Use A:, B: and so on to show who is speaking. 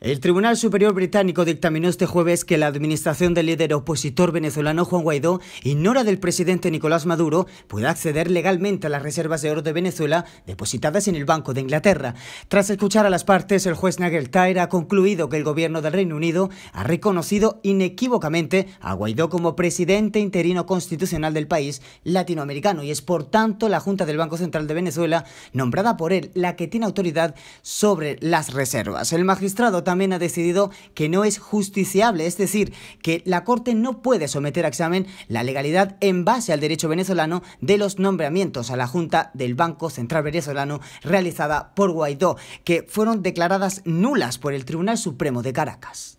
A: El Tribunal Superior Británico dictaminó este jueves que la administración del líder opositor venezolano Juan Guaidó, ignora del presidente Nicolás Maduro, pueda acceder legalmente a las reservas de oro de Venezuela depositadas en el Banco de Inglaterra. Tras escuchar a las partes, el juez Nagel Tyre ha concluido que el gobierno del Reino Unido ha reconocido inequívocamente a Guaidó como presidente interino constitucional del país latinoamericano y es por tanto la Junta del Banco Central de Venezuela, nombrada por él, la que tiene autoridad sobre las reservas. El magistrado también ha decidido que no es justiciable, es decir, que la Corte no puede someter a examen la legalidad en base al derecho venezolano de los nombramientos a la Junta del Banco Central Venezolano realizada por Guaidó, que fueron declaradas nulas por el Tribunal Supremo de Caracas.